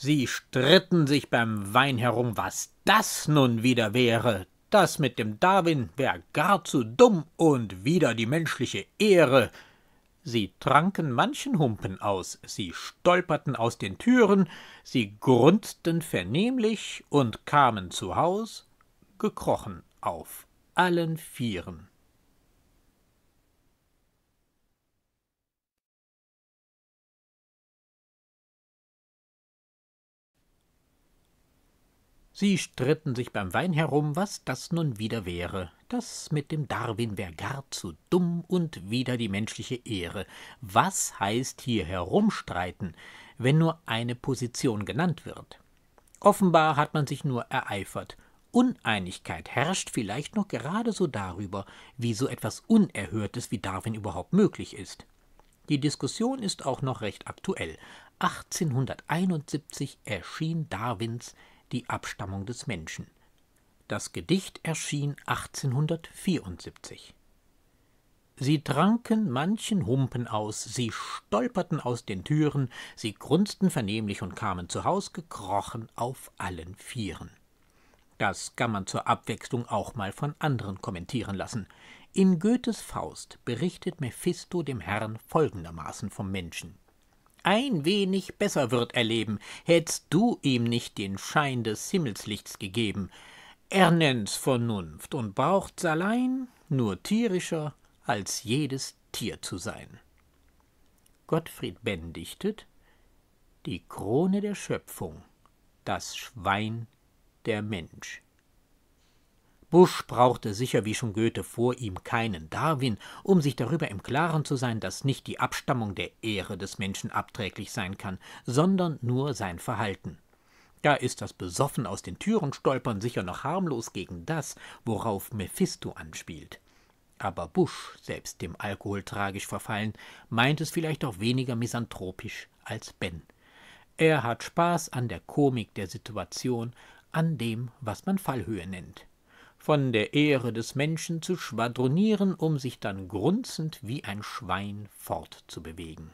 Sie stritten sich beim Wein herum, was das nun wieder wäre. Das mit dem Darwin wär gar zu dumm und wieder die menschliche Ehre. Sie tranken manchen Humpen aus, sie stolperten aus den Türen, sie grunzten vernehmlich und kamen zu Haus gekrochen auf allen Vieren. Sie stritten sich beim Wein herum, was das nun wieder wäre. Das mit dem Darwin wäre gar zu dumm und wieder die menschliche Ehre. Was heißt hier herumstreiten, wenn nur eine Position genannt wird? Offenbar hat man sich nur ereifert. Uneinigkeit herrscht vielleicht noch gerade so darüber, wie so etwas Unerhörtes wie Darwin überhaupt möglich ist. Die Diskussion ist auch noch recht aktuell. 1871 erschien Darwins die Abstammung des Menschen. Das Gedicht erschien 1874. Sie tranken manchen Humpen aus, sie stolperten aus den Türen, sie grunzten vernehmlich und kamen zu Haus gekrochen auf allen Vieren. Das kann man zur Abwechslung auch mal von anderen kommentieren lassen. In Goethes Faust berichtet Mephisto dem Herrn folgendermaßen vom Menschen ein wenig besser wird erleben, hättst du ihm nicht den Schein des Himmelslichts gegeben. Er nennt's Vernunft und braucht's allein, nur tierischer als jedes Tier zu sein. Gottfried Benn dichtet Die Krone der Schöpfung, das Schwein der Mensch. Busch brauchte sicher wie schon Goethe vor ihm keinen Darwin, um sich darüber im Klaren zu sein, dass nicht die Abstammung der Ehre des Menschen abträglich sein kann, sondern nur sein Verhalten. Da ist das besoffen aus den Türen stolpern sicher noch harmlos gegen das, worauf Mephisto anspielt. Aber Busch, selbst dem Alkohol tragisch verfallen, meint es vielleicht auch weniger misanthropisch als Ben. Er hat Spaß an der Komik der Situation, an dem, was man Fallhöhe nennt von der Ehre des Menschen zu schwadronieren, um sich dann grunzend wie ein Schwein fortzubewegen.